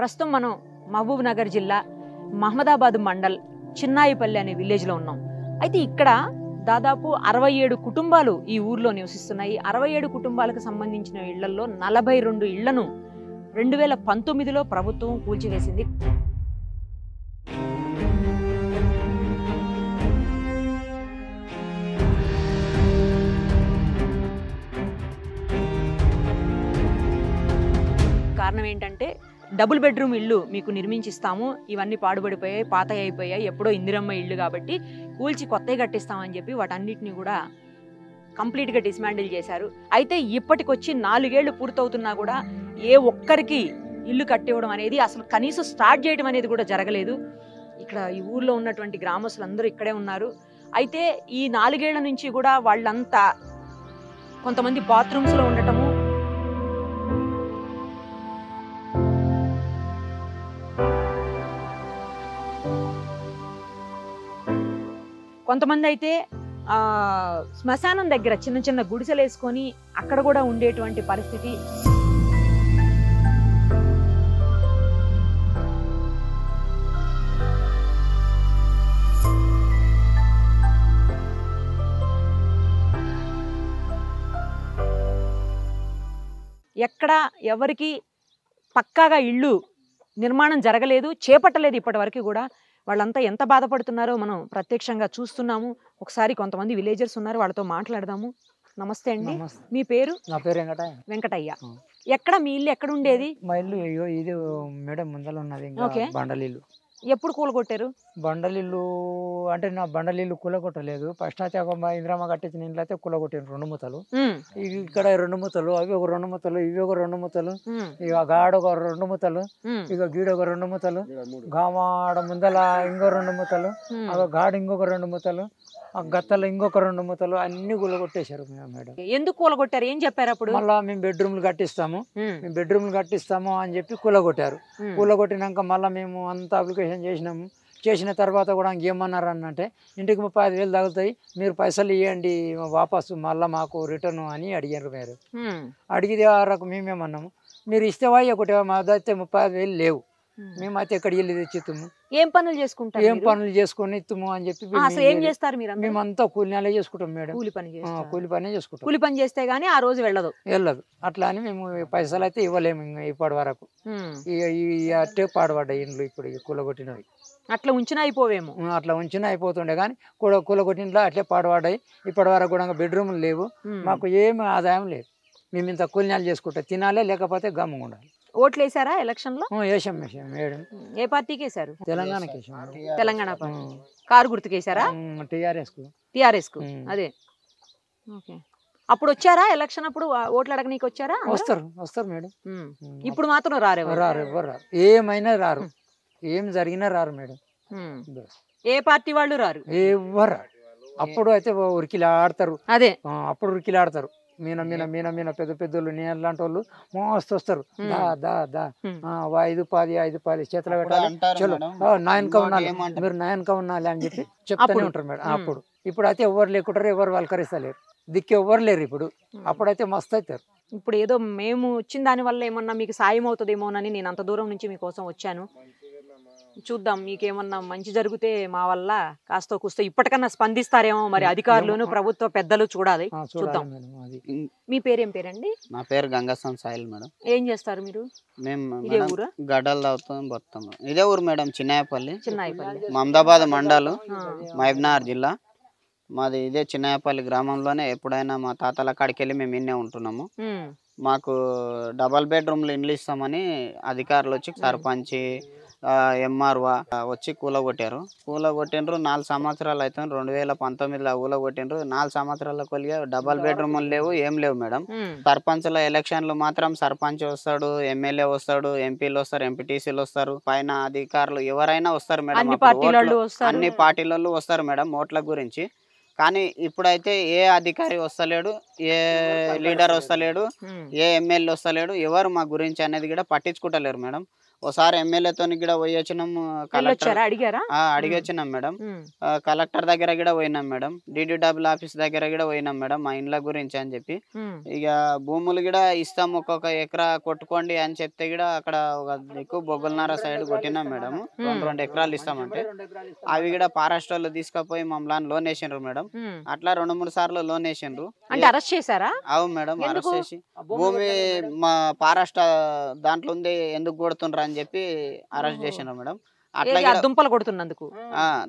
ప్రస్తుతం మనం మహబూబ్ నగర్ జిల్లా మహమ్మదాబాద్ మండల్ చిన్నాయిపల్లి అనే విలేజ్లో ఉన్నాం అయితే ఇక్కడ దాదాపు అరవై ఏడు కుటుంబాలు ఈ ఊర్లో నివసిస్తున్నాయి అరవై ఏడు కుటుంబాలకు సంబంధించిన ఇళ్లలో నలభై రెండు ఇళ్లను రెండు వేల పంతొమ్మిదిలో ప్రభుత్వం కూల్చివేసింది కారణం ఏంటంటే డబుల్ బెడ్రూమ్ ఇల్లు మీకు నిర్మించిస్తాము ఇవన్నీ పాడుబడిపోయాయి పాత అయిపోయాయి ఎప్పుడో ఇందిరమ్మ ఇల్లు కాబట్టి కూల్చి కొత్తవి కట్టిస్తామని చెప్పి వాటన్నిటిని కూడా కంప్లీట్గా డిస్మాండిల్ చేశారు అయితే ఇప్పటికొచ్చి నాలుగేళ్లు పూర్తవుతున్నా కూడా ఏ ఒక్కరికి ఇల్లు కట్టివ్వడం అనేది అసలు కనీసం స్టార్ట్ చేయడం అనేది కూడా జరగలేదు ఇక్కడ ఈ ఊర్లో ఉన్నటువంటి అందరూ ఇక్కడే ఉన్నారు అయితే ఈ నాలుగేళ్ల నుంచి కూడా వాళ్ళంతా కొంతమంది బాత్రూమ్స్లో ఉండటము కొంతమంది అయితే శ్మశానం దగ్గర చిన్న చిన్న గుడిసెలు వేసుకొని అక్కడ కూడా ఉండేటువంటి పరిస్థితి ఎక్కడ ఎవరికి పక్కాగా ఇళ్ళు నిర్మాణం జరగలేదు చేపట్టలేదు ఇప్పటి వరకు కూడా వాళ్ళంతా ఎంత బాధపడుతున్నారో మనం ప్రత్యక్షంగా చూస్తున్నాము ఒకసారి కొంతమంది విలేజర్స్ ఉన్నారు వాళ్ళతో మాట్లాడదాము నమస్తే అండి మీ పేరు నా పేరు వెంకటయ్య వెంకటయ్య ఎక్కడ మీ ఇల్లు ఎక్కడ ఉండేది మా ఇల్లు ఇది మేడం ముందర ఉన్నది బండలిల్లు ఎప్పుడు కూల కొట్టారు బండలిల్లు అంటే నా బండలిల్లు కొట్టలేదు పశ్చాత్తాపం ఇందిరామ కట్టించిన ఇంట్లో అయితే కొట్టారు రెండు మూతలు ఇక్కడ రెండు మూతలు అవి ఒక రెండు మూతలు ఇవి ఒక రెండు మూతలు ఇక గాడ ఒక రెండు మూతలు ఇక గీడ ఒక రెండు మూతలు గామాడ ముందల ఇంకో రెండు మూతలు అవి గాడ ఇంకొక రెండు మూతలు ఆ గత్తలో ఇంకొక రెండు మూతలు అన్ని కూలగొట్టేశారు మేడం ఎందుకు కూలగొట్టారు ఏం చెప్పారు అప్పుడు మళ్ళా మేము బెడ్రూమ్లు కట్టిస్తాము మేము బెడ్రూమ్లు కట్టిస్తాము అని చెప్పి కూలగొట్టారు కూలగొట్టినాక మళ్ళీ మేము అంత అప్లికేషన్ చేసినాము చేసిన తర్వాత కూడా ఏమన్నారు అంటే ఇంటికి ముప్పై ఐదు వేలు తగులుతాయి మీరు పైసలు ఇవ్వండి వాపసు మళ్ళీ మాకు రిటర్న్ అని అడిగారు మీరు అడిగితే ఆ మేమేమన్నాము మీరు ఇస్తే వాయి ఒకటి మా దగ్గర ముప్పై ఐదు వేలు లేవు అయితే ఎక్కడ వెళ్ళి తెచ్చిస్తాము ఏం పనులు చేసుకుంటాం ఏం పనులు చేసుకొని ఇస్తాము అని చెప్పి ఏం చేస్తారు మీరు మేమంతా కూలి నెల చేసుకుంటాం మేడం కూలి పని కూలి పని చేసుకుంటాం కూలి పని చేస్తే గానీ ఆ రోజు వెళ్ళదు వెళ్ళదు అట్లా అని మేము పైసలు అయితే ఇవ్వలేము ఇప్పటి వరకు అట్టే పాడబడ్డ ఇండ్లు ఇప్పుడు కూలగొట్టినవి అట్లా ఉంచినా అయిపోవేము అట్లా ఉంచినా అయిపోతుండే కానీ కూడా కూలగొట్టింట్లో అట్లే పాడబడ్డాయి ఇప్పటి వరకు కూడా బెడ్రూమ్లు లేవు మాకు ఏమి ఆదాయం లేదు మేము ఇంత కూలి నెల చేసుకుంటాం తినాలే లేకపోతే గమ్ముగా ఉండాలి ఓట్లు వేసారా ఎలక్షన్ లో ఏ పార్టీకి వేసారు తెలంగాణ కారు గుర్తుకేసారా టిఆర్ఎస్ టిఆర్ఎస్ కు అదే అప్పుడు వచ్చారా ఎలక్షన్ అప్పుడు ఓట్లు అడగనీకి వచ్చారా వస్తారు వస్తారు మేడం ఇప్పుడు మాత్రం రారు రారు ఎవరు ఏమైనా రారు ఏం జరిగినా రారు మేడం ఏ పార్టీ వాళ్ళు రారు ఎవరు అప్పుడు అయితే ఉరికిలాడతారు అదే అప్పుడు ఉరికిలాడతారు మీన మీన మీన మీన పెద్ద పెద్దలు నేను వాళ్ళు మోస్తు వస్తారు దా దా దా ఐదు పాది ఐదు పాది చేతులు పెట్టాలి చలో నాయనక ఉండాలి మీరు నాయనక ఉండాలి అని చెప్పి చెప్తానే ఉంటారు మేడం అప్పుడు ఇప్పుడు అయితే ఎవరు లేకుంటారు ఎవరు వాళ్ళకరిస్తలేరు దిక్కు ఎవరు లేరు ఇప్పుడు అప్పుడైతే మస్తు అవుతారు ఇప్పుడు ఏదో మేము వచ్చిన దానివల్ల ఏమన్నా మీకు సాయం అవుతుందేమోనని నేను అంత దూరం నుంచి మీకోసం వచ్చాను చూద్దాం మీకేమన్నా మంచి జరిగితే మా వల్ల కాస్త కూస్తే ఇప్పటికన్నా స్పందిస్తారేమో మరి అధికారులు ప్రభుత్వ పెద్దలు చూడాలి చూద్దాం మీ పేరేం పేరండి నా పేరు గంగాసం సాయిల్ మేడం ఏం చేస్తారు మీరు మేము గడలు ఇదే ఊరు మేడం చిన్నాయపల్లి చిన్నాయపల్లి మమదాబాద్ మండలం మహబ్నగర్ జిల్లా మాది ఇదే చిన్నాయపల్లి గ్రామంలోనే ఎప్పుడైనా మా తాతల కాడికి వెళ్ళి మేము ఇన్నే ఉంటున్నాము మాకు డబల్ బెడ్రూమ్లు ఇండ్లు ఇస్తామని అధికారులు వచ్చి సర్పంచి ఎంఆర్ఓ వచ్చి కూలగొట్టారు కూలగొట్టినరు నాలుగు సంవత్సరాలు అయితే రెండు వేల పంతొమ్మిదిలో కూలగొట్టినరు నాలుగు సంవత్సరాల కొలిగా డబల్ బెడ్రూమ్లు లేవు ఏం లేవు మేడం సర్పంచ్ల ఎలక్షన్లు మాత్రం సర్పంచ్ వస్తాడు ఎమ్మెల్యే వస్తాడు ఎంపీలు వస్తారు ఎంపీటీసీలు వస్తారు పైన అధికారులు ఎవరైనా వస్తారు మేడం అన్ని పార్టీలలో వస్తారు మేడం ఓట్ల గురించి కానీ ఇప్పుడైతే ఏ అధికారి వస్తలేడు ఏ లీడర్ వస్తలేడు ఏ ఎమ్మెల్యే వస్తలేడు ఎవరు మా గురించి అనేది కూడా పట్టించుకుంటలేరు మేడం ఓసారి ఎమ్మెల్యేతో కూడా పోయొచ్చినాం కలెక్టర్ అడిగారా అడిగొచ్చినాం మేడం కలెక్టర్ దగ్గర కూడా పోయినాం మేడం డీడీడబ్ల్యూ ఆఫీస్ దగ్గర కూడా పోయినాం మేడం మా ఇండ్ల గురించి అని చెప్పి ఇక భూములు కూడా ఇస్తాం ఒక్కొక్క ఎకరా కొట్టుకోండి అని చెప్తే కూడా అక్కడ ఒక ఎక్కువ బొగ్గులనార సైడ్ కొట్టినాం మేడం రెండు రెండు ఎకరాలు ఇస్తామంటే అవి కూడా ఫారెస్ట్ వాళ్ళు తీసుకుపోయి మమ్మల్ని లోన్ వేసిండ్రు మేడం అట్లా రెండు మూడు సార్లు లోన్ వేసిండ్రు అంటే అరెస్ట్ చేశారా అవును మేడం అరెస్ట్ చేసి భూమి మా ఫారెస్ట్ దాంట్లో ఉంది ఎందుకు కొడుతుండ్రు అని చెప్పి అరెస్ట్ చేశాను మేడం అట్లా దుంపలు కొడుతున్నందుకు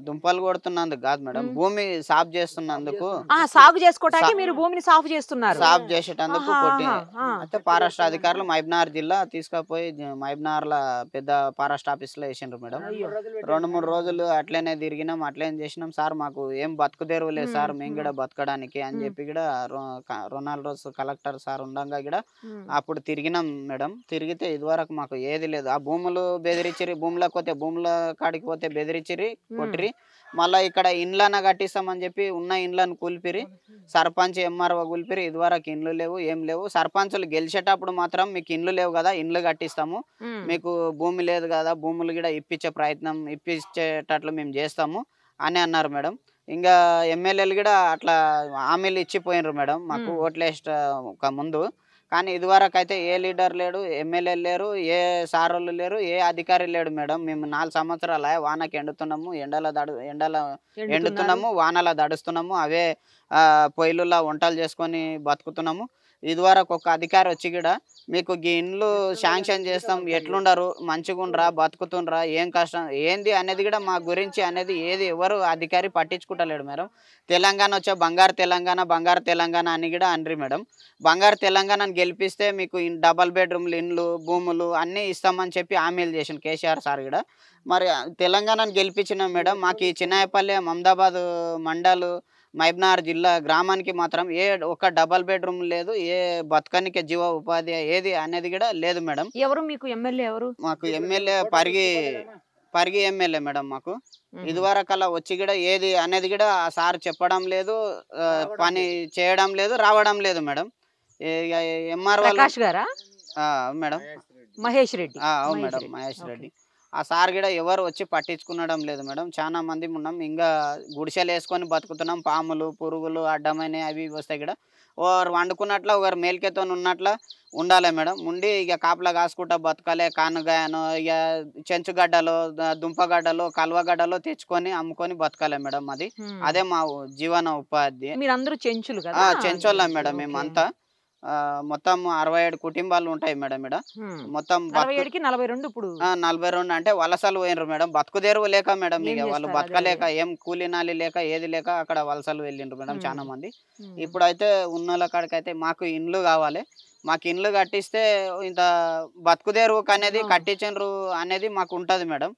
దుంపలు కొడుతున్నందుకు కాదు మేడం భూమి సాఫ్ చేస్తున్నందుకు సాగు చేసుకోవడానికి మీరు భూమిని సాఫ్ చేస్తున్నారు సాఫ్ చేసేటందుకు అయితే పారాష్ట్ర అధికారులు మైబ్నార్ జిల్లా తీసుకుపోయి మైబ్నార్ పెద్ద పారాష్ట్ర ఆఫీస్ లో వేసిండ్రు మేడం రెండు మూడు రోజులు అట్లనే తిరిగినాం అట్లనే చేసినాం సార్ మాకు ఏం బతుకు లేదు సార్ మేము కూడా బతకడానికి అని చెప్పి కూడా రొనాల్డ్ రోజు కలెక్టర్ సార్ ఉండగా కూడా అప్పుడు తిరిగినాం మేడం తిరిగితే ఇదివరకు మాకు ఏది లేదు ఆ భూములు బెదిరించి భూములకు పోతే భూముల కాడికి పోతే బెదిరించిరి కొట్టిరి మళ్ళా ఇక్కడ ఇండ్లను కట్టిస్తామని చెప్పి ఉన్న ఇండ్లను కూల్పిరి సర్పంచ్ ఎంఆర్ఓ కూల్పిరి ఇదివరకు ఇండ్లు లేవు ఏం లేవు సర్పంచులు గెలిచేటప్పుడు మాత్రం మీకు ఇండ్లు లేవు కదా ఇండ్లు కట్టిస్తాము మీకు భూమి లేదు కదా భూములు కూడా ఇప్పించే ప్రయత్నం ఇప్పించేటట్లు మేము చేస్తాము అని అన్నారు మేడం ఇంకా ఎమ్మెల్యేలు కూడా అట్లా హామీలు ఇచ్చిపోయినారు మేడం మాకు ఓట్లేస ముందు కానీ ఇదివరకు అయితే ఏ లీడర్ లేడు ఎమ్మెల్యే లేరు ఏ సార్లు లేరు ఏ అధికారి లేడు మేడం మేము నాలుగు సంవత్సరాల వానకి ఎండుతున్నాము ఎండల దడు ఎండల ఎండుతున్నాము వానల దడుస్తున్నాము అవే పొయ్యిలులా వంటలు చేసుకొని బతుకుతున్నాము ఇదివరకు ఒక అధికారి వచ్చి కూడా మీకు ఈ ఇండ్లు శాంక్షన్ చేస్తాం ఎట్లుండరు మంచిగుండ్రా బతుకుతుండ్రా ఏం కష్టం ఏంది అనేది కూడా మా గురించి అనేది ఏది ఎవరు అధికారి పట్టించుకుంటలేడు మేడం తెలంగాణ వచ్చే బంగారు తెలంగాణ బంగారు తెలంగాణ అని కూడా అనరు మేడం బంగారు తెలంగాణను గెలిపిస్తే మీకు డబల్ బెడ్రూమ్లు ఇండ్లు భూములు అన్నీ ఇస్తామని చెప్పి హామీలు చేసిండు కేసీఆర్ సార్ కూడా మరి తెలంగాణను గెలిపించినాం మేడం మాకు ఈ చిన్నాయపల్లి మమదాబాద్ మండలు మహబ్నార్ జిల్లా గ్రామానికి మాత్రం ఏ ఒక డబల్ బెడ్రూమ్ లేదు ఏ బతకానికి జీవ ఉపాధి ఏది అనేది కూడా లేదు మేడం ఎవరు మీకు ఎమ్మెల్యే ఎవరు మాకు MLA Parigi Parigi MLA madam మాకు ఇదివరకల్లా వచ్చి కూడా ఏది అనేది కూడా సార్ చెప్పడం లేదు పని చేయడం లేదు రావడం లేదు madam MR madam Mahesh Reddy అవును మేడం మహేష్ రెడ్డి ఆ సార్ కూడా ఎవరు వచ్చి పట్టించుకునడం లేదు మేడం చాలా మంది ఉన్నాం ఇంకా గుడిసెలు వేసుకొని బతుకుతున్నాం పాములు పురుగులు అడ్డమైన అవి వస్తే కూడా ఒకరు వండుకున్నట్ల ఒకరు మేలుకెతో ఉన్నట్ల ఉండాలి మేడం ఉండి ఇక కాపలా కాసుకుంటా బతకాలి కానుగాయను ఇక చెంచుగడ్డలు దుంపగడ్డలు కల్వగడ్డలు తెచ్చుకొని అమ్ముకొని బతకాలి మేడం అది అదే మా జీవన ఉపాధి మీరు అందరూ చెంచులు చెంచోళ్ళం మేడం మేమంతా మొత్తం అరవై ఏడు కుటుంబాలు ఉంటాయి మేడం ఇక్కడ మొత్తం నలభై రెండు ఇప్పుడు నలభై రెండు అంటే వలసలు పోయినరు మేడం బతుకుదేరువు లేక మేడం ఇక వాళ్ళు బతకలేక ఏం కూలినాలి లేక ఏది లేక అక్కడ వలసలు వెళ్ళిండ్రు మేడం చాలా మంది ఇప్పుడైతే ఉన్న అయితే మాకు ఇండ్లు కావాలి మాకు ఇండ్లు కట్టిస్తే ఇంత బతుకుదేరు అనేది కట్టించు అనేది మాకు ఉంటది మేడం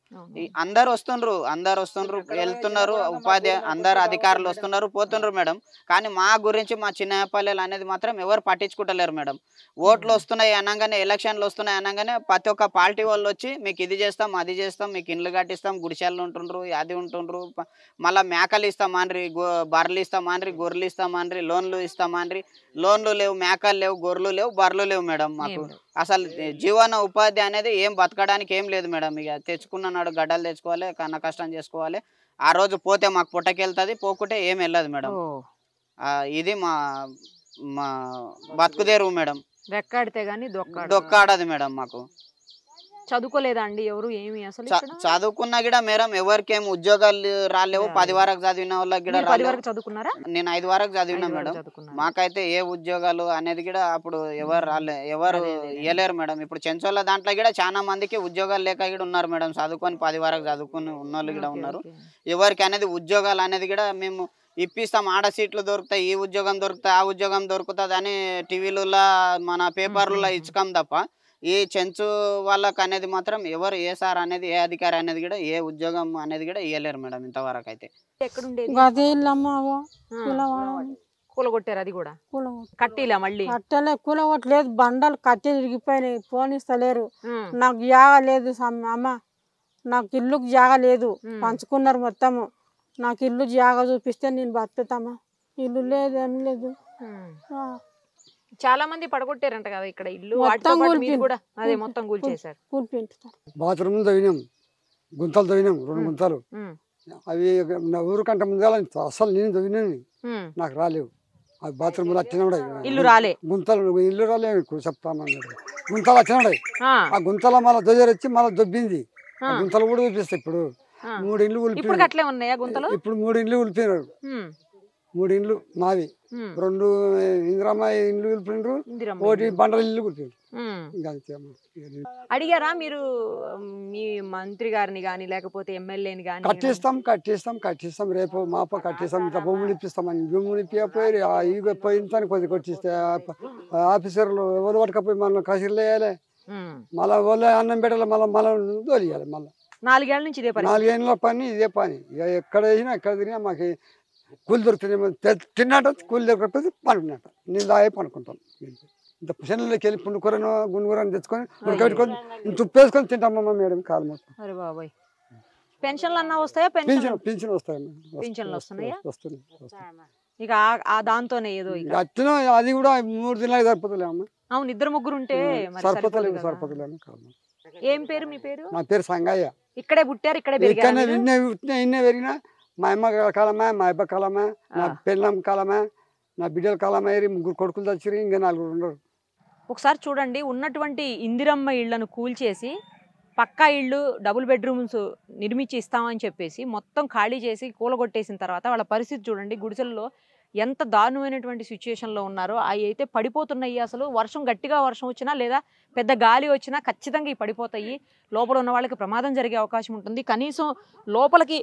అందరు వస్తుండ్రు అందరు వస్తుండ్రు వెళ్తున్నారు ఉపాధి అందరు అధికారులు వస్తున్నారు పోతుండ్రు మేడం కానీ మా గురించి మా చిన్నపల్లెలు అనేది మాత్రం ఎవరు పట్టించుకుంటలేరు మేడం ఓట్లు వస్తున్నాయి అనగానే ఎలక్షన్లు వస్తున్నాయి అనగానే ప్రతి ఒక్క పార్టీ వాళ్ళు వచ్చి మీకు ఇది చేస్తాం అది చేస్తాం మీకు ఇండ్లు కట్టిస్తాం గుడిసెలు ఉంటుండ్రు అది ఉంటుండ్రు మళ్ళీ మేకలు ఇస్తామని బర్రెలు ఇస్తామని గొర్రెలు ఇస్తామని లోన్లు ఇస్తామని లోన్లు లేవు మేకలు లేవు గొర్రెలు లేవు బర్రెలు లేవు మేడం మాకు అసలు జీవన ఉపాధి అనేది ఏం బతకడానికి ఏం లేదు మేడం ఇక తెచ్చుకున్న నాడు గడ్డలు తెచ్చుకోవాలి కన్న కష్టం చేసుకోవాలి ఆ రోజు పోతే మాకు పుట్టకెళ్తుంది పోకుంటే ఏం వెళ్ళదు మేడం ఇది మా మా బతుకుదేరు మేడం రెక్కాడితే గానీ మేడం మాకు చదువుకోలేదా అండి ఎవరు ఏమి అసలు చదువుకున్నా కూడా మేడం ఎవరికేం ఉద్యోగాలు రాలేవు పది వరకు చదివిన వాళ్ళకి చదువుకున్నారా నేను ఐదు వరకు చదివినా మేడం మాకైతే ఏ ఉద్యోగాలు అనేది కూడా అప్పుడు ఎవరు రాలే ఎవరు ఇవ్వలేరు మేడం ఇప్పుడు చెంచోళ్ళ దాంట్లో కూడా చాలా మందికి ఉద్యోగాలు లేక కూడా ఉన్నారు మేడం చదువుకొని పది వరకు చదువుకుని ఉన్న వాళ్ళు కూడా ఉన్నారు ఎవరికి అనేది ఉద్యోగాలు అనేది కూడా మేము ఇప్పిస్తాం ఆడ సీట్లు దొరుకుతాయి ఈ ఉద్యోగం దొరుకుతాయి ఆ ఉద్యోగం దొరుకుతుంది అని టీవీలలో మన పేపర్లలో ఇచ్చుకోం తప్ప ఈ చెంచు వాళ్ళకు అనేది మాత్రం ఎవరు ఏ సార్ అనేది ఏ అధికారి అనేది కూడా ఏ ఉద్యోగం అనేది కూడా ఇవ్వలేరు మేడం ఇంతవరకు అయితే కూలగొట్టారు అది కూడా కట్టిలా మళ్ళీ కట్టలే కూలగొట్టలేదు బండలు కట్టి ఇరిగిపోయినాయి పోనిస్తలేరు నాకు జాగా లేదు అమ్మ నాకు ఇల్లుకు జాగా లేదు పంచుకున్నారు మొత్తము నాకు ఇల్లు జాగా చూపిస్తే నేను బతుకుతామా ఇల్లు లేదు ఏమి లేదు చాలా మంది పడగొట్టారంట కదా ఇక్కడ ఇల్లు కూడా అదే మొత్తం కూల్చేశారు బాత్రూమ్ తగినాం గుంతలు తగినాం రెండు గుంతలు అవి నా ఊరు కంటే ముందే అసలు నేను తగినాను నాకు రాలేవు అవి బాత్రూమ్ వచ్చినాడు ఇల్లు రాలే గుంతలు ఇల్లు రాలే చెప్తాను గుంతలు వచ్చినాడు ఆ గుంతల మళ్ళీ దొజరొచ్చి మళ్ళీ దొబ్బింది గుంతలు కూడా చూపిస్తాయి ఇప్పుడు మూడు ఇల్లు ఇప్పుడు మూడు ఇల్లు ఉల్పినారు మూడు ఇండ్లు మావి రెండు ఇందిరమ్మ ఇండ్లు పిలిపిండ్రు ఒకటి బండల ఇల్లు పిలిపిండ్రు అడిగారా మీరు మీ మంత్రి గారిని కానీ లేకపోతే ఎమ్మెల్యేని కానీ కట్టిస్తాం కట్టిస్తాం కట్టిస్తాం రేపు మాప కట్టిస్తాం ఇంత భూములు ఇప్పిస్తామని భూములు ఇప్పిపోయి ఇవి పోయిందని కొద్ది కొట్టిస్తే ఆఫీసర్లు ఎవరు పట్టుకపోయి మనం కసిర్లు వేయాలి మళ్ళీ వాళ్ళు అన్నం పెట్టాలి మళ్ళీ మళ్ళీ తోలియాలి మళ్ళీ నాలుగేళ్ళ నుంచి ఇదే పని నాలుగేళ్ళ పని ఇదే పని ఎక్కడ వేసినా ఎక్కడ తిరిగినా మాకు కూలి దొరుకుతుంది తిన్నాట కూలి దొరకకపోతే పనుకున్నాట నేను దాయి పనుకుంటాను ఇంత శనల్లోకి వెళ్ళి పుండుకూరను గుండుకూరని తెచ్చుకొని పెట్టుకొని తుప్పేసుకొని తింటామమ్మ మేడం కాలం మొత్తం బాబాయ్ పెన్షన్లు అన్నా వస్తాయా పెన్షన్ పెన్షన్ వస్తాయమ్మా పెన్షన్లు వస్తున్నాయా వస్తుంది ఇక ఆ దాంతోనే ఏదో అచ్చిన అది కూడా మూడు దినాలకు సరిపోతలేమ్మా అవును ఇద్దరు ముగ్గురు ఉంటే సరిపోతలేదు సరిపోతలేము కాదు ఏం పేరు మీ పేరు నా పేరు సంగయ్య ఇక్కడే పుట్టారు ఇక్కడే పెరిగినా విన్నే విన్నే విన్నే పెరిగినా మా అమ్మ కాలమే మా అబ్బ కాలమే నా పెళ్ళం కాలమే నా బిడ్డల కాలమే ముగ్గురు కొడుకులు తెచ్చిరి ఇంకా నలుగురు ఉండరు ఒకసారి చూడండి ఉన్నటువంటి ఇందిరమ్మ ఇళ్లను కూల్చేసి పక్కా ఇళ్ళు డబుల్ బెడ్రూమ్స్ నిర్మించి ఇస్తామని చెప్పేసి మొత్తం ఖాళీ చేసి కూలగొట్టేసిన తర్వాత వాళ్ళ పరిస్థితి చూడండి గుడిసెల్లో ఎంత దారుణమైనటువంటి సిచ్యుయేషన్లో ఉన్నారో అవి అయితే పడిపోతున్నాయి అసలు వర్షం గట్టిగా వర్షం వచ్చినా లేదా పెద్ద గాలి వచ్చినా ఖచ్చితంగా ఇవి పడిపోతాయి లోపల ఉన్న వాళ్ళకి ప్రమాదం జరిగే అవకాశం ఉంటుంది కనీసం లోపలికి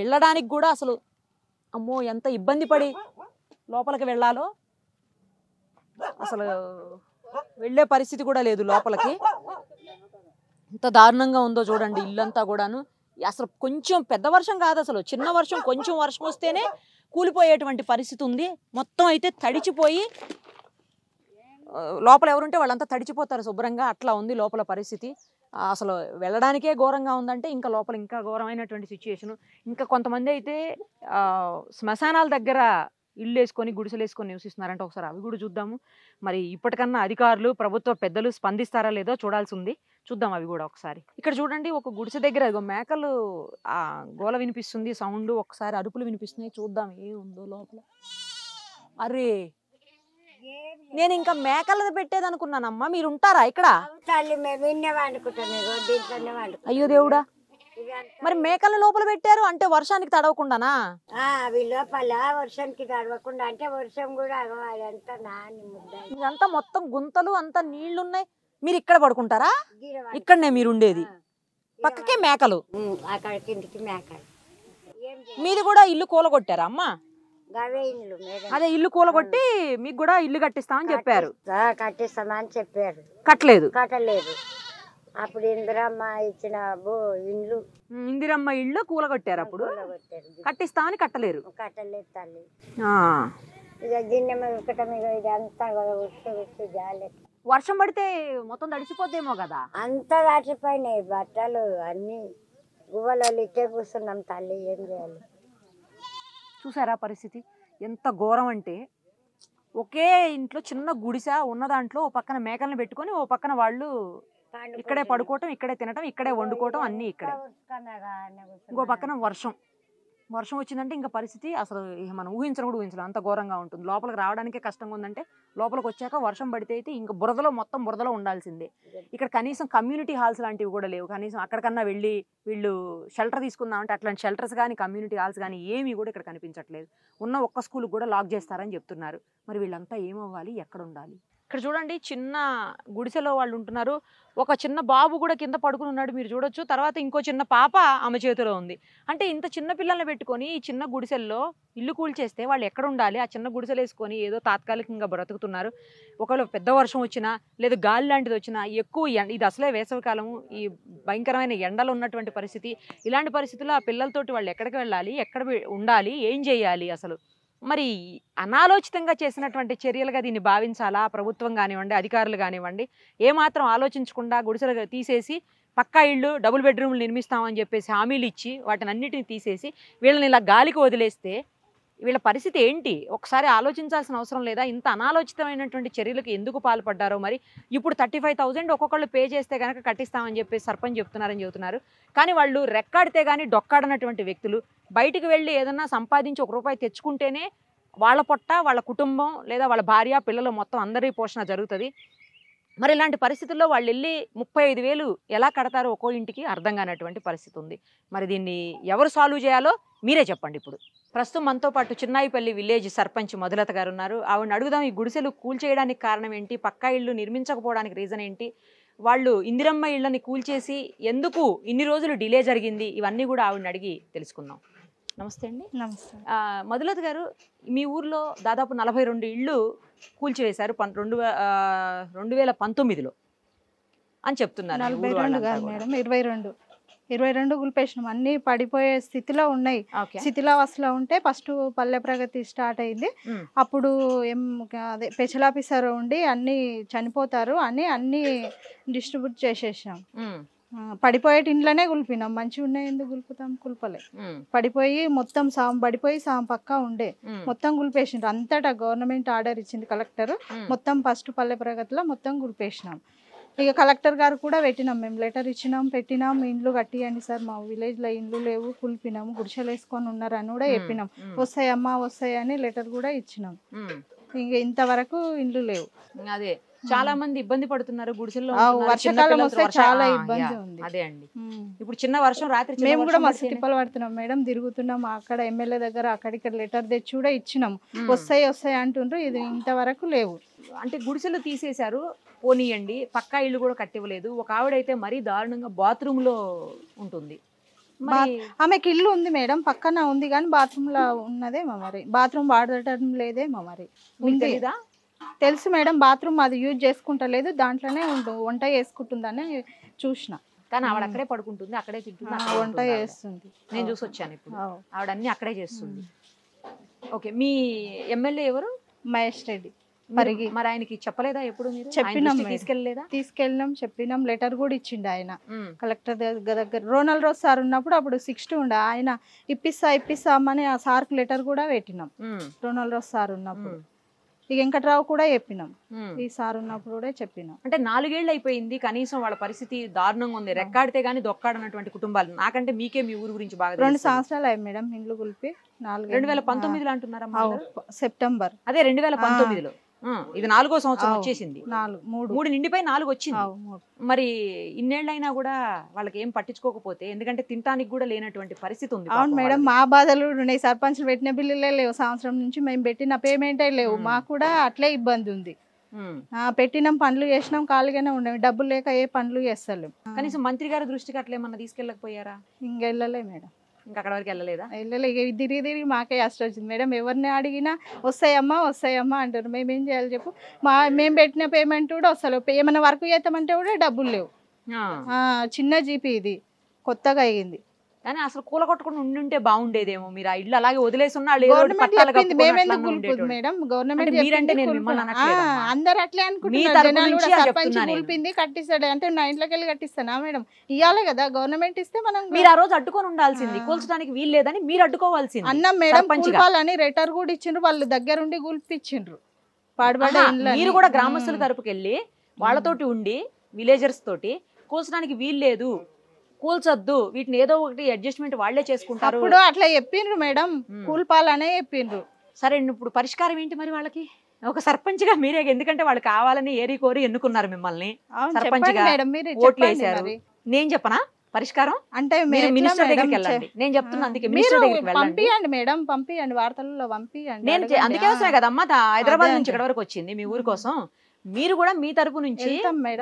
వెళ్ళడానికి కూడా అసలు అమ్మో ఎంత ఇబ్బంది పడి లోపలికి వెళ్ళాలో అసలు వెళ్ళే పరిస్థితి కూడా లేదు లోపలికి ఎంత దారుణంగా ఉందో చూడండి ఇల్లంతా కూడాను అసలు కొంచెం పెద్ద వర్షం కాదు అసలు చిన్న వర్షం కొంచెం వర్షం వస్తేనే కూలిపోయేటువంటి పరిస్థితి ఉంది మొత్తం అయితే తడిచిపోయి లోపల ఎవరుంటే వాళ్ళంతా తడిచిపోతారు శుభ్రంగా అట్లా ఉంది లోపల పరిస్థితి అసలు వెళ్ళడానికే ఘోరంగా ఉందంటే ఇంకా లోపల ఇంకా ఘోరమైనటువంటి సిచ్యుయేషను ఇంకా కొంతమంది అయితే శ్మశానాల దగ్గర ఇల్లు వేసుకొని గుడిసెలు వేసుకొని నివసిస్తున్నారంటే ఒకసారి అవి కూడా చూద్దాము మరి ఇప్పటికన్నా అధికారులు ప్రభుత్వ పెద్దలు స్పందిస్తారా లేదో చూడాల్సి ఉంది చూద్దాం అవి కూడా ఒకసారి ఇక్కడ చూడండి ఒక గుడిసె దగ్గర మేకలు గోల వినిపిస్తుంది సౌండ్ ఒకసారి అరుపులు వినిపిస్తున్నాయి చూద్దాం ఏ ఉందో లోపల అరే నేను ఇంకా మేకలది పెట్టేది అనుకున్నానమ్మా మీరు ఉంటారా ఇక్కడ అయ్యో దేవుడా మరి మేకల లోపల పెట్టారు అంటే వర్షానికి తడవకుండానా అవి లోపల వర్షానికి తడవకుండా అంటే వర్షం కూడా ఇదంతా మొత్తం గుంతలు అంతా నీళ్లున్నాయి మీరు ఇక్కడ పడుకుంటారా ఇక్కడనే మీరు ఉండేది పక్కకే మేకలు మీరు కూడా ఇల్లు కూలగొట్టారా అమ్మా అదే ఇల్లు కూలగొట్టి మీకు కూడా ఇల్లు కట్టిస్తామని చెప్పారు కట్టిస్తామని చెప్పారు కట్టలేదు కట్టలేదు అప్పుడు ఇందిరమ్మ ఇచ్చిన ఇండ్లు ఇందిరమ్మ ఇళ్ళు కూలగొట్టారు అప్పుడు కట్టిస్తామని కట్టలేరు కట్టలేదు తల్లి వర్షం పడితే మొత్తం తడిసిపోద్దేమో కదా అంతా దాటిపోయినాయి బట్టలు అన్ని గువ్వలలో ఇచ్చే కూర్చున్నాం తల్లి ఏం చేయాలి చూసారా పరిస్థితి ఎంత ఘోరం అంటే ఒకే ఇంట్లో చిన్న గుడిస ఉన్న దాంట్లో ఓ పక్కన మేకలను పెట్టుకొని ఓ పక్కన వాళ్ళు ఇక్కడే పడుకోవటం ఇక్కడే తినటం ఇక్కడే వండుకోవటం అన్నీ ఇక్కడే ఇంకో పక్కన వర్షం వర్షం వచ్చిందంటే ఇంకా పరిస్థితి అసలు మనం ఊహించడం కూడా ఊహించలేం అంత ఘోరంగా ఉంటుంది లోపలికి రావడానికే కష్టంగా ఉందంటే లోపలికి వచ్చాక వర్షం పడితే అయితే ఇంకా బురదలో మొత్తం బురదలో ఉండాల్సిందే ఇక్కడ కనీసం కమ్యూనిటీ హాల్స్ లాంటివి కూడా లేవు కనీసం అక్కడికన్నా వెళ్ళి వీళ్ళు షెల్టర్ తీసుకుందామంటే అట్లాంటి షెల్టర్స్ కానీ కమ్యూనిటీ హాల్స్ కానీ ఏమీ కూడా ఇక్కడ కనిపించట్లేదు ఉన్న ఒక్క స్కూల్కి కూడా లాక్ చేస్తారని చెప్తున్నారు మరి వీళ్ళంతా ఏమవ్వాలి ఎక్కడ ఉండాలి ఇక్కడ చూడండి చిన్న గుడిసెలో వాళ్ళు ఉంటున్నారు ఒక చిన్న బాబు కూడా కింద పడుకుని ఉన్నాడు మీరు చూడొచ్చు తర్వాత ఇంకో చిన్న పాప ఆమె చేతిలో ఉంది అంటే ఇంత చిన్న పిల్లల్ని పెట్టుకొని ఈ చిన్న గుడిసెల్లో ఇల్లు కూల్చేస్తే వాళ్ళు ఎక్కడ ఉండాలి ఆ చిన్న గుడిసెలు వేసుకొని ఏదో తాత్కాలికంగా బ్రతుకుతున్నారు ఒకవేళ పెద్ద వర్షం వచ్చినా లేదా గాలి లాంటిది వచ్చినా ఎక్కువ ఇది అసలే వేసవికాలము ఈ భయంకరమైన ఎండలు ఉన్నటువంటి పరిస్థితి ఇలాంటి పరిస్థితుల్లో ఆ పిల్లలతోటి వాళ్ళు ఎక్కడికి వెళ్ళాలి ఎక్కడ ఉండాలి ఏం చేయాలి అసలు మరి అనాలోచితంగా చేసినటువంటి చర్యలుగా దీన్ని భావించాలా ప్రభుత్వం కానివ్వండి అధికారులు కానివ్వండి ఏమాత్రం ఆలోచించకుండా గుడిసెలు తీసేసి పక్కా ఇళ్ళు డబుల్ బెడ్రూమ్లు నిర్మిస్తామని చెప్పేసి హామీలు ఇచ్చి వాటిని అన్నిటిని తీసేసి వీళ్ళని ఇలా గాలికి వదిలేస్తే వీళ్ళ పరిస్థితి ఏంటి ఒకసారి ఆలోచించాల్సిన అవసరం లేదా ఇంత అనాలోచితమైనటువంటి చర్యలకు ఎందుకు పాల్పడ్డారో మరి ఇప్పుడు థర్టీ ఫైవ్ థౌజండ్ ఒక్కొక్కళ్ళు పే చేస్తే కనుక కట్టిస్తామని చెప్పి సర్పంచ్ చెప్తున్నారని చెబుతున్నారు కానీ వాళ్ళు రెక్కాడితే కానీ డొక్కాడనటువంటి వ్యక్తులు బయటికి వెళ్ళి ఏదన్నా సంపాదించి ఒక రూపాయి తెచ్చుకుంటేనే వాళ్ళ పొట్ట వాళ్ళ కుటుంబం లేదా వాళ్ళ భార్య పిల్లలు మొత్తం అందరి పోషణ జరుగుతుంది మరి ఇలాంటి పరిస్థితుల్లో వాళ్ళు వెళ్ళి ముప్పై ఐదు వేలు ఎలా కడతారో ఒక్కో ఇంటికి అర్థం కానటువంటి పరిస్థితి ఉంది మరి దీన్ని ఎవరు సాల్వ్ చేయాలో మీరే చెప్పండి ఇప్పుడు ప్రస్తుతం మనతో పాటు చిన్నాయిపల్లి విలేజ్ సర్పంచ్ మధులత గారు ఉన్నారు ఆవిడని అడుగుదాం ఈ గుడిసెలు కూల్చేయడానికి కారణం ఏంటి పక్కా ఇళ్ళు నిర్మించకపోవడానికి రీజన్ ఏంటి వాళ్ళు ఇందిరమ్మ ఇళ్ళని కూల్చేసి ఎందుకు ఇన్ని రోజులు డిలే జరిగింది ఇవన్నీ కూడా ఆవిడని అడిగి తెలుసుకుందాం నమస్తే అండి నమస్తే మధులత గారు మీ ఊర్లో దాదాపు నలభై రెండు ఇళ్ళు కూల్చివేశారు పన్ రెండు రెండు వేల పంతొమ్మిదిలో అని చెప్తున్నారు నలభై రెండు కాదు మేడం ఇరవై రెండు ఇరవై రెండు గుల్పేసినాం అన్ని పడిపోయే స్థితిలో ఉన్నాయి శిథిలావస్థలో ఉంటే ఫస్ట్ పల్లె ప్రగతి స్టార్ట్ అయింది అప్పుడు ఏం అదే పెచలాఫీసర్ ఆఫీసర్ ఉండి అన్ని చనిపోతారు అని అన్ని డిస్ట్రిబ్యూట్ చేసేసాం పడిపోయేటి ఇంట్లోనే కులిపినాం మంచి ఉన్నాయి ఎందుకు కులుపుతాం కులపలే పడిపోయి మొత్తం సాం పడిపోయి సాం పక్కా ఉండే మొత్తం కులిపేసినారు అంతటా గవర్నమెంట్ ఆర్డర్ ఇచ్చింది కలెక్టర్ మొత్తం ఫస్ట్ పల్లె ప్రగతిలో మొత్తం కులిపేసినాం ఇక కలెక్టర్ గారు కూడా పెట్టినాం మేము లెటర్ ఇచ్చినాం పెట్టినాం ఇండ్లు కట్టియండి సార్ మా విలేజ్లో ఇండ్లు లేవు కులిపినాం గుడిసెలు వేసుకొని ఉన్నారని కూడా చెప్పినాం వస్తాయమ్మా వస్తాయని లెటర్ కూడా ఇచ్చినాం ఇంక ఇంతవరకు ఇండ్లు లేవు అదే చాలా మంది ఇబ్బంది పడుతున్నారు గుడిసెల్లో వర్షాకాలం వస్తే చాలా ఇబ్బంది ఉంది అదే అండి ఇప్పుడు చిన్న వర్షం రాత్రి మేము కూడా మస్తు తిప్పలు పడుతున్నాం మేడం తిరుగుతున్నాం అక్కడ ఎమ్మెల్యే దగ్గర అక్కడిక్కడ లెటర్ తెచ్చి కూడా ఇచ్చినాం వస్తాయి వస్తాయి అంటుండ్రు ఇది ఇంతవరకు లేవు అంటే గుడిసెలు తీసేశారు పోనీయండి పక్కా ఇల్లు కూడా కట్టివ్వలేదు ఒక ఆవిడైతే మరీ దారుణంగా బాత్రూమ్ లో ఉంటుంది ఆమెకి ఇల్లు ఉంది మేడం పక్కన ఉంది కానీ బాత్రూమ్ లో ఉన్నదేమో మరి బాత్రూమ్ వాడటం లేదేమో మరి తెలుసు మేడం బాత్రూమ్ అది యూజ్ చేసుకుంటలేదు దాంట్లోనే ఉండు వంట చేసుకుంటుందని చూసిన కానీ ఆవిడ అక్కడే పడుకుంటుంది అక్కడే తింటుంది వంట చేస్తుంది నేను చూసి వచ్చాను ఇప్పుడు ఆవిడ అన్ని అక్కడే చేస్తుంది ఓకే మీ ఎమ్మెల్యే ఎవరు మహేష్ రెడ్డి పరిగి మరి ఆయనకి చెప్పలేదా ఎప్పుడు చెప్పినాం తీసుకెళ్ళలేదా తీసుకెళ్ళినాం చెప్పినాం లెటర్ కూడా ఇచ్చిండు ఆయన కలెక్టర్ దగ్గర దగ్గర రోనల్ రోజు సార్ ఉన్నప్పుడు అప్పుడు సిక్స్టీ ఉండే ఆయన ఇప్పిస్తా ఇప్పిస్తామని ఆ సార్ లెటర్ కూడా పెట్టినాం రోనల్ రోజు సార్ ఉన్నప్పుడు ఈ వెంకట్రావు కూడా చెప్పినాం ఈ సార్ ఉన్నప్పుడు కూడా చెప్పినాం అంటే నాలుగేళ్ళు అయిపోయింది కనీసం వాళ్ళ పరిస్థితి దారుణంగా ఉంది రెక్కాడితే గానీ దొక్కాడన్నటువంటి కుటుంబాలు నాకంటే మీకే మీ ఊరు గురించి బాగా రెండు సంవత్సరాలు అయ్యాయి మేడం ఇండ్లు గుల్పి నాలుగు రెండు వేల పంతొమ్మిదిలో అంటున్నారా సెప్టెంబర్ అదే రెండు వేల పంతొమ్మిదిలో ఇది నాలుగో సంవత్సరం వచ్చేసింది మూడు నిండిపోయి నాలుగు వచ్చింది మరి ఇన్నేళ్ళైనా కూడా వాళ్ళకి ఏం పట్టించుకోకపోతే ఎందుకంటే తింటానికి కూడా లేనటువంటి పరిస్థితి ఉంది అవును మేడం మా బాధలు ఉన్నాయి సర్పంచ్లు పెట్టిన బిల్లులే లేవు సంవత్సరం నుంచి మేము పెట్టిన పేమెంటే లేవు మాకు కూడా అట్లే ఇబ్బంది ఉంది పెట్టినాం పనులు చేసినాం ఖాళీగానే ఉండే డబ్బులు లేక ఏ పనులు చేస్తలేము కనీసం మంత్రి గారి దృష్టికి అట్లేమన్నా తీసుకెళ్ళకపోయారా ఇంకెళ్ళలే మేడం ఇంకా అక్కడ వరకు వెళ్ళలేదా వెళ్ళలేదు తిరిగి తిరిగి మాకే అష్టం వచ్చింది మేడం ఎవరిని అడిగినా వస్తాయమ్మా వస్తాయమ్మా అంటారు మేము ఏం చేయాలి చెప్పు మా మేము పెట్టిన పేమెంట్ కూడా వస్తలేవు ఏమైనా వర్క్ చేస్తామంటే కూడా డబ్బులు లేవు చిన్న జీపీ ఇది కొత్తగా అయ్యింది కానీ అసలు కూల కొట్టకుండా ఉండుంటే బాగుండేదేమో మీరు ఆ ఇల్లు అలాగే వదిలేసున్నా అందరు అట్లే అనుకుంటున్నారు కట్టిస్తాడు అంటే నా ఇంట్లోకి వెళ్ళి కట్టిస్తానా మేడం ఇవ్వాలి కదా గవర్నమెంట్ ఇస్తే మనం మీరు ఆ రోజు అడ్డుకొని ఉండాల్సింది కూల్చడానికి వీలు లేదని మీరు అడ్డుకోవాల్సింది అన్నం మేడం పంచాలని రిటర్ కూడా ఇచ్చిండ్రు వాళ్ళు దగ్గరుండి కూల్పిచ్చిండ్రు పాడుబడే మీరు కూడా గ్రామస్తుల తరపుకెళ్ళి వాళ్ళతోటి ఉండి విలేజర్స్ తోటి కూల్చడానికి వీలు లేదు కూల్చొద్దు వీటిని ఏదో ఒకటి అడ్జస్ట్మెంట్ వాళ్లే చేసుకుంటారు ఇప్పుడు అట్లా చెప్పిండ్రు మేడం కూల్పాలనే చెప్పిండ్రు సరే ఇప్పుడు పరిష్కారం ఏంటి మరి వాళ్ళకి ఒక సర్పంచ్ గా మీరే ఎందుకంటే వాళ్ళు కావాలని ఏరి కోరి ఎన్నుకున్నారు మిమ్మల్ని సర్పంచ్ ఓట్లు వేసారు నేను చెప్పనా పరిష్కారం అంటే మినిస్టర్ దగ్గరికి వెళ్ళండి నేను చెప్తున్నా అందుకే మినిస్టర్ దగ్గరికి వెళ్ళండి పంపియండి మేడం పంపియండి వార్తల్లో పంపియండి నేను అందుకే వస్తాయి కదమ్మా హైదరాబాద్ నుంచి ఇక్కడ వరకు వచ్చింది మీ ఊరి కోసం మీరు కూడా మీ తరపు నుంచి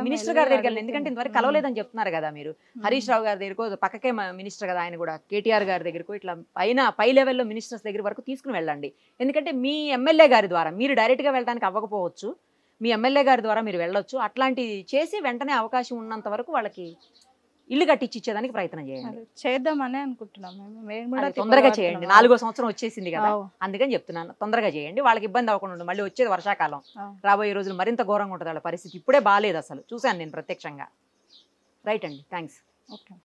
మినిస్టర్ గారి దగ్గర ఎందుకంటే ఇంతవరకు కలవలేదని చెప్తున్నారు కదా మీరు హరీష్ రావు గారి దగ్గరకు పక్కకే మినిస్టర్ కదా ఆయన కూడా కేటీఆర్ గారి దగ్గరకు ఇట్లా పైన పై లెవెల్లో మినిస్టర్స్ దగ్గర వరకు తీసుకుని వెళ్ళండి ఎందుకంటే మీ ఎమ్మెల్యే గారి ద్వారా మీరు డైరెక్ట్ గా వెళ్ళడానికి అవ్వకపోవచ్చు మీ ఎమ్మెల్యే గారి ద్వారా మీరు వెళ్ళొచ్చు అట్లాంటివి చేసి వెంటనే అవకాశం ఉన్నంత వరకు వాళ్ళకి ఇల్లు కట్టించి ఇచ్చేదానికి ప్రయత్నం చేయండి చేద్దామని అనుకుంటున్నాం తొందరగా చేయండి నాలుగో సంవత్సరం వచ్చేసింది కదా అందుకని చెప్తున్నాను తొందరగా చేయండి వాళ్ళకి ఇబ్బంది అవ్వకుండా మళ్ళీ వచ్చేది వర్షాకాలం రాబోయే రోజులు మరింత ఘోరంగా ఉంటుంది వాళ్ళ పరిస్థితి ఇప్పుడే బాగాలేదు అసలు చూశాను నేను ప్రత్యక్షంగా రైట్ అండి థ్యాంక్స్ ఓకే